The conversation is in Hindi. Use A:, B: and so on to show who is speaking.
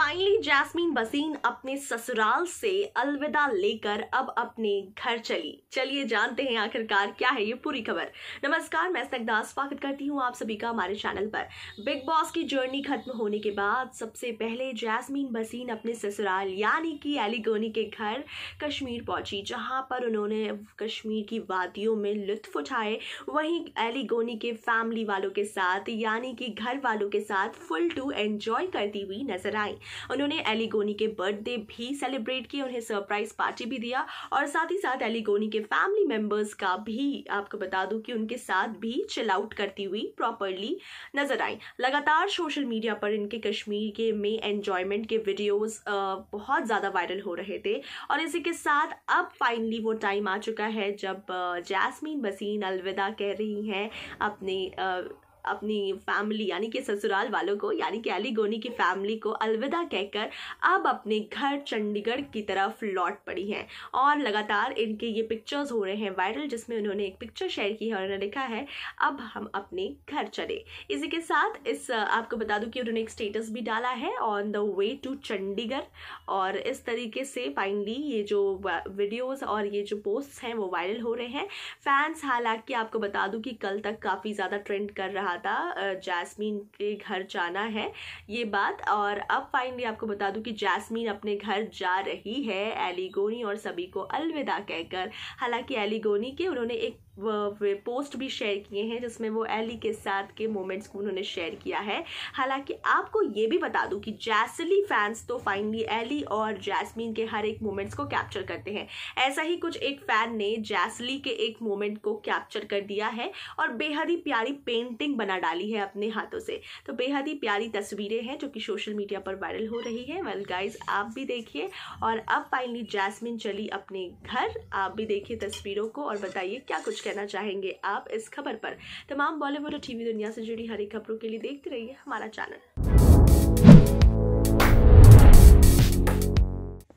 A: फाइनली जैस्मीन बसीन अपने ससुराल से अलविदा लेकर अब अपने घर चली चलिए जानते हैं आखिरकार क्या है ये पूरी खबर नमस्कार मैं सकदास स्वागत करती हूँ आप सभी का हमारे चैनल पर बिग बॉस की जर्नी खत्म होने के बाद सबसे पहले जैस्मीन बसीन अपने ससुराल यानी कि एलिगोनी के घर कश्मीर पहुंची जहाँ पर उन्होंने कश्मीर की वादियों में लुत्फ उठाए वहीं एलिगोनी के फैमिली वालों के साथ यानी कि घर वालों के साथ फुल टू एंजॉय करती हुई नजर आई उन्होंने एलिगोनी के बर्थडे भी सेलिब्रेट किए उन्हें सरप्राइज पार्टी भी दिया और साथ ही साथ एलिगोनी के फैमिली मेम्बर्स का भी आपको बता दूं कि उनके साथ भी चिल आउट करती हुई प्रॉपरली नजर आई लगातार सोशल मीडिया पर इनके कश्मीर के में एन्जॉयमेंट के वीडियोज़ बहुत ज़्यादा वायरल हो रहे थे और इसी के साथ अब फाइनली वो टाइम आ चुका है जब जैसमीन बसीन अलविदा कह रही हैं अपने अपनी फैमिली यानी कि ससुराल वालों को यानी कि अली गोनी की फैमिली को अलविदा कहकर अब अपने घर चंडीगढ़ की तरफ लौट पड़ी हैं और लगातार इनके ये पिक्चर्स हो रहे हैं वायरल जिसमें उन्होंने एक पिक्चर शेयर की है और उन्होंने लिखा है अब हम अपने घर चले इसी के साथ इस आपको बता दूँ कि उन्होंने एक स्टेटस भी डाला है on the way to Chandigarh और इस तरीके से फाइनली ये जो वीडियोज़ और ये जो पोस्ट हैं वो वायरल हो रहे हैं फैंस हालांकि आपको बता दूँ कि कल तक काफ़ी ज़्यादा ट्रेंड कर रहा ज़्यादा जैस्मीन के घर जाना है ये बात और अब फाइनली आपको बता दूं कि जैस्मीन अपने घर जा रही है एलिगोनी और सभी को अलविदा कहकर हालांकि एलिगोनी के उन्होंने एक पोस्ट भी शेयर किए हैं जिसमें वो एली के साथ के मोमेंट्स को उन्होंने शेयर किया है हालांकि आपको ये भी बता दूं कि जैसली फैंस तो फाइनली एली और जैस्मीन के हर एक मोमेंट्स को कैप्चर करते हैं ऐसा ही कुछ एक फ़ैन ने जैसली के एक मोमेंट को कैप्चर कर दिया है और बेहद ही प्यारी पेंटिंग बना डाली है अपने हाथों से तो बेहद ही प्यारी तस्वीरें हैं जो कि सोशल मीडिया पर वायरल हो रही है वेल गाइज आप भी देखिए और अब फाइनली जैस्मिन चली अपने घर आप भी देखिए तस्वीरों को और बताइए क्या कुछ कहना चाहेंगे आप इस खबर पर तमाम बॉलीवुड और टीवी दुनिया से जुड़ी हर एक खबरों के लिए देखते रहिए हमारा चैनल